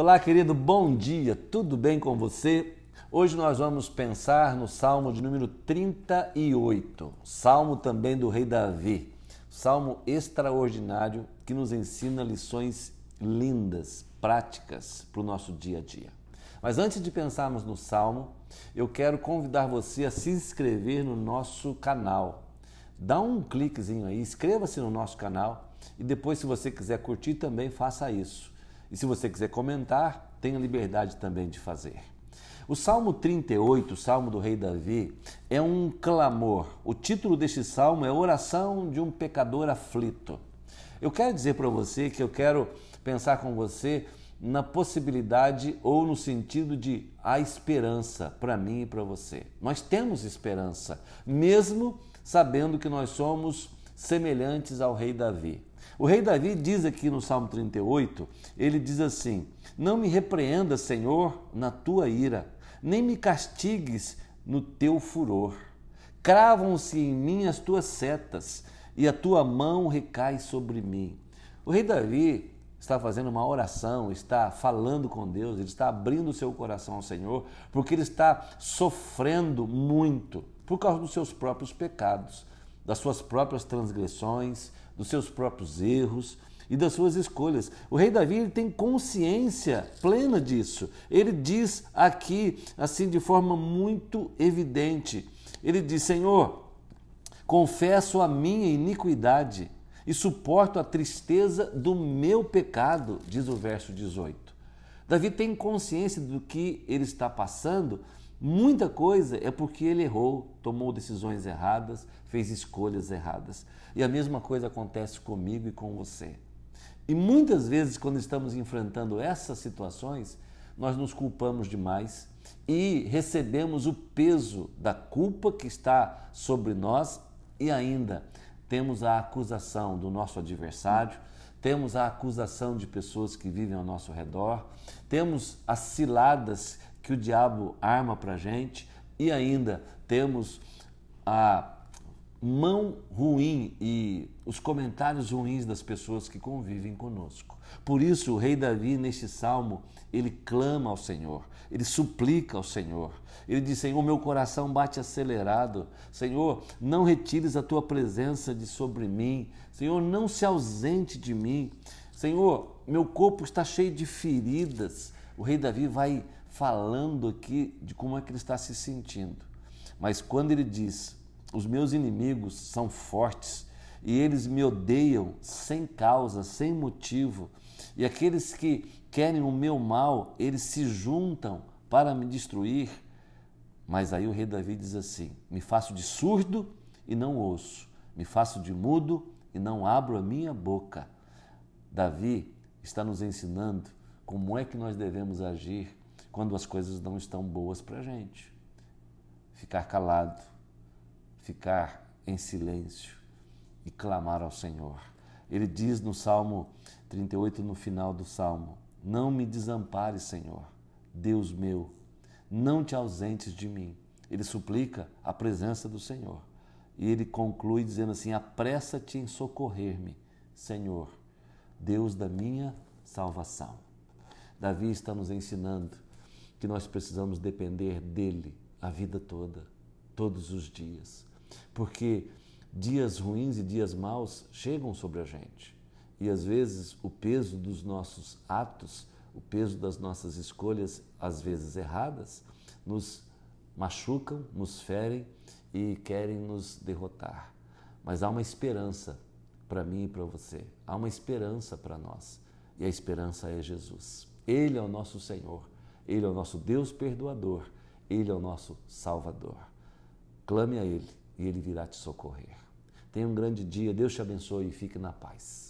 Olá, querido, bom dia, tudo bem com você? Hoje nós vamos pensar no Salmo de número 38, Salmo também do Rei Davi, Salmo extraordinário que nos ensina lições lindas, práticas para o nosso dia a dia. Mas antes de pensarmos no Salmo, eu quero convidar você a se inscrever no nosso canal. Dá um cliquezinho aí, inscreva-se no nosso canal e depois, se você quiser curtir, também faça isso. E se você quiser comentar, tenha liberdade também de fazer. O Salmo 38, o Salmo do Rei Davi, é um clamor. O título deste salmo é Oração de um Pecador Aflito. Eu quero dizer para você que eu quero pensar com você na possibilidade ou no sentido de a esperança para mim e para você. Nós temos esperança, mesmo sabendo que nós somos semelhantes ao rei Davi. O rei Davi diz aqui no Salmo 38, ele diz assim: Não me repreenda, Senhor, na tua ira, nem me castigues no teu furor. Cravam-se em mim as tuas setas, e a tua mão recai sobre mim. O rei Davi está fazendo uma oração, está falando com Deus, ele está abrindo o seu coração ao Senhor, porque ele está sofrendo muito por causa dos seus próprios pecados das suas próprias transgressões, dos seus próprios erros e das suas escolhas. O rei Davi ele tem consciência plena disso. Ele diz aqui, assim, de forma muito evidente: ele diz, Senhor, confesso a minha iniquidade e suporto a tristeza do meu pecado, diz o verso 18. Davi tem consciência do que ele está passando Muita coisa é porque ele errou, tomou decisões erradas, fez escolhas erradas. E a mesma coisa acontece comigo e com você. E muitas vezes, quando estamos enfrentando essas situações, nós nos culpamos demais e recebemos o peso da culpa que está sobre nós e ainda temos a acusação do nosso adversário, temos a acusação de pessoas que vivem ao nosso redor, temos as ciladas que o diabo arma para gente e ainda temos a mão ruim e os comentários ruins das pessoas que convivem conosco. Por isso, o rei Davi, neste salmo, ele clama ao Senhor, ele suplica ao Senhor. Ele diz: Senhor, meu coração bate acelerado. Senhor, não retires a tua presença de sobre mim. Senhor, não se ausente de mim. Senhor, meu corpo está cheio de feridas. O rei Davi vai falando aqui de como é que ele está se sentindo. Mas quando ele diz: Os meus inimigos são fortes e eles me odeiam sem causa, sem motivo, e aqueles que querem o meu mal, eles se juntam para me destruir. Mas aí o rei Davi diz assim: Me faço de surdo e não ouço, me faço de mudo e não abro a minha boca. Davi está nos ensinando como é que nós devemos agir quando as coisas não estão boas para a gente. Ficar calado, ficar em silêncio e clamar ao Senhor. Ele diz no Salmo 38, no final do Salmo: Não me desampares, Senhor, Deus meu, não te ausentes de mim. Ele suplica a presença do Senhor. E ele conclui dizendo assim: Apressa-te em socorrer-me, Senhor, Deus da minha salvação. Davi está nos ensinando que nós precisamos depender dele a vida toda, todos os dias. Porque dias ruins e dias maus chegam sobre a gente. E às vezes o peso dos nossos atos, o peso das nossas escolhas, às vezes erradas, nos machucam, nos ferem e querem nos derrotar. Mas há uma esperança para mim e para você. Há uma esperança para nós. E a esperança é Jesus. Ele é o nosso Senhor. Ele é o nosso Deus perdoador, Ele é o nosso Salvador. Clame a Ele e Ele virá te socorrer. Tenha um grande dia, Deus te abençoe e fique na paz.